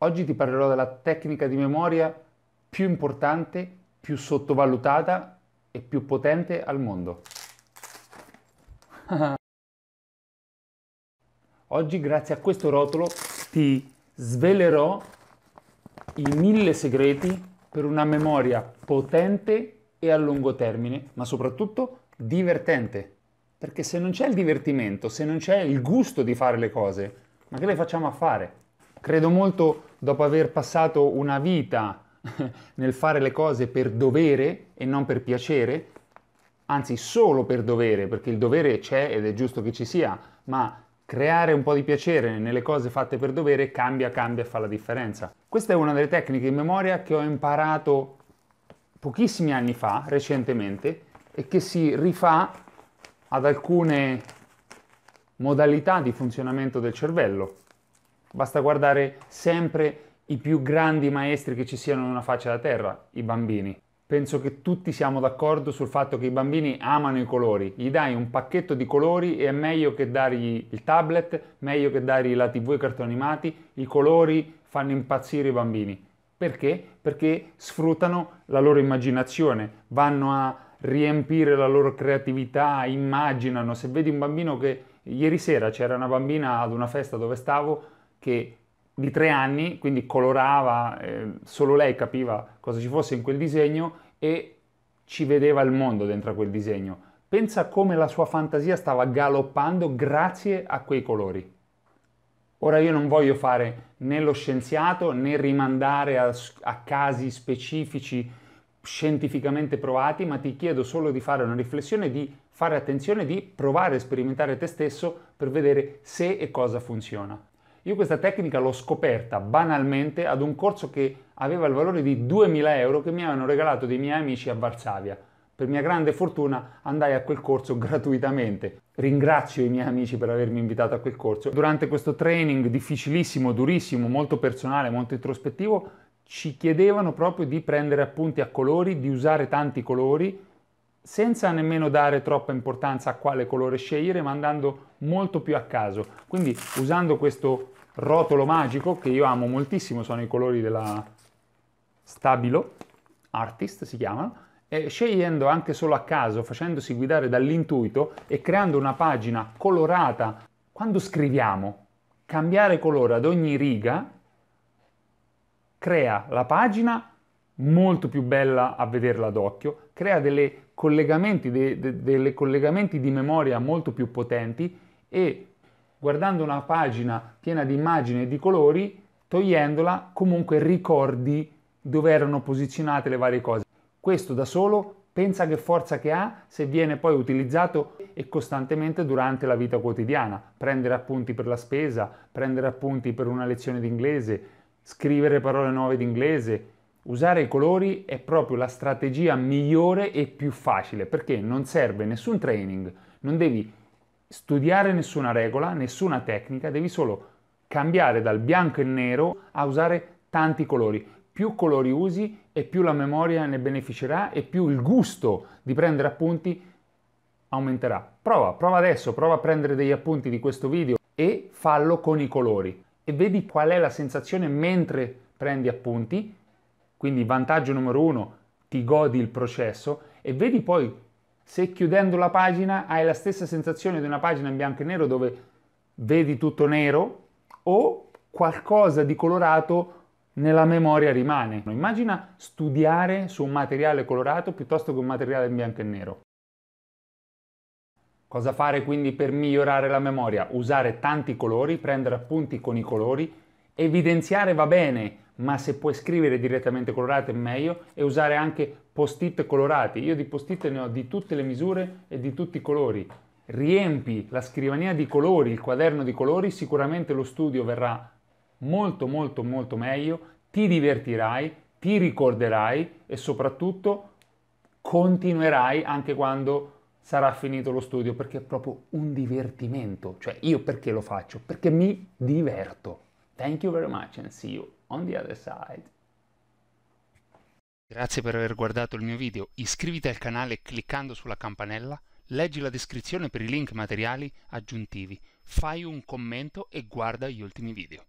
Oggi ti parlerò della tecnica di memoria più importante, più sottovalutata e più potente al mondo. Oggi grazie a questo rotolo ti svelerò i mille segreti per una memoria potente e a lungo termine, ma soprattutto divertente. Perché se non c'è il divertimento, se non c'è il gusto di fare le cose, ma che le facciamo a fare? Credo molto dopo aver passato una vita nel fare le cose per dovere e non per piacere, anzi solo per dovere, perché il dovere c'è ed è giusto che ci sia, ma creare un po' di piacere nelle cose fatte per dovere cambia, cambia e fa la differenza. Questa è una delle tecniche in memoria che ho imparato pochissimi anni fa, recentemente, e che si rifà ad alcune modalità di funzionamento del cervello. Basta guardare sempre i più grandi maestri che ci siano in una faccia da terra, i bambini. Penso che tutti siamo d'accordo sul fatto che i bambini amano i colori. Gli dai un pacchetto di colori e è meglio che dargli il tablet, meglio che dargli la tv e i cartoni animati. I colori fanno impazzire i bambini. Perché? Perché sfruttano la loro immaginazione, vanno a riempire la loro creatività, immaginano. Se vedi un bambino che... Ieri sera c'era una bambina ad una festa dove stavo che di tre anni, quindi colorava, eh, solo lei capiva cosa ci fosse in quel disegno e ci vedeva il mondo dentro a quel disegno. Pensa come la sua fantasia stava galoppando grazie a quei colori. Ora io non voglio fare né lo scienziato né rimandare a, a casi specifici scientificamente provati, ma ti chiedo solo di fare una riflessione, di fare attenzione, di provare a sperimentare te stesso per vedere se e cosa funziona. Io questa tecnica l'ho scoperta banalmente ad un corso che aveva il valore di 2000 euro che mi avevano regalato dei miei amici a Varsavia. Per mia grande fortuna andai a quel corso gratuitamente. Ringrazio i miei amici per avermi invitato a quel corso. Durante questo training difficilissimo, durissimo, molto personale, molto introspettivo, ci chiedevano proprio di prendere appunti a colori, di usare tanti colori, senza nemmeno dare troppa importanza a quale colore scegliere, ma andando molto più a caso. Quindi usando questo rotolo magico che io amo moltissimo, sono i colori della Stabilo, Artist si chiamano, e scegliendo anche solo a caso, facendosi guidare dall'intuito e creando una pagina colorata, quando scriviamo cambiare colore ad ogni riga crea la pagina molto più bella a vederla d'occhio, crea dei collegamenti, de, de, collegamenti di memoria molto più potenti e guardando una pagina piena di immagini e di colori, togliendola comunque ricordi dove erano posizionate le varie cose. Questo da solo pensa che forza che ha se viene poi utilizzato e costantemente durante la vita quotidiana. Prendere appunti per la spesa, prendere appunti per una lezione d'inglese, scrivere parole nuove d'inglese. Usare i colori è proprio la strategia migliore e più facile perché non serve nessun training, non devi studiare nessuna regola, nessuna tecnica, devi solo cambiare dal bianco e nero a usare tanti colori. Più colori usi e più la memoria ne beneficerà e più il gusto di prendere appunti aumenterà. Prova, prova adesso, prova a prendere degli appunti di questo video e fallo con i colori e vedi qual è la sensazione mentre prendi appunti. Quindi vantaggio numero uno, ti godi il processo e vedi poi se chiudendo la pagina hai la stessa sensazione di una pagina in bianco e nero dove vedi tutto nero o qualcosa di colorato nella memoria rimane. Immagina studiare su un materiale colorato piuttosto che un materiale in bianco e nero. Cosa fare quindi per migliorare la memoria? Usare tanti colori, prendere appunti con i colori, Evidenziare va bene, ma se puoi scrivere direttamente colorato è meglio e usare anche post-it colorati. Io di post-it ne ho di tutte le misure e di tutti i colori. Riempi la scrivania di colori, il quaderno di colori, sicuramente lo studio verrà molto molto molto meglio, ti divertirai, ti ricorderai e soprattutto continuerai anche quando sarà finito lo studio perché è proprio un divertimento. Cioè io perché lo faccio? Perché mi diverto. Thank you very much and see you on the other side. Grazie per aver guardato il mio video, iscriviti al canale cliccando sulla campanella, leggi la descrizione per i link materiali aggiuntivi, fai un commento e guarda gli ultimi video.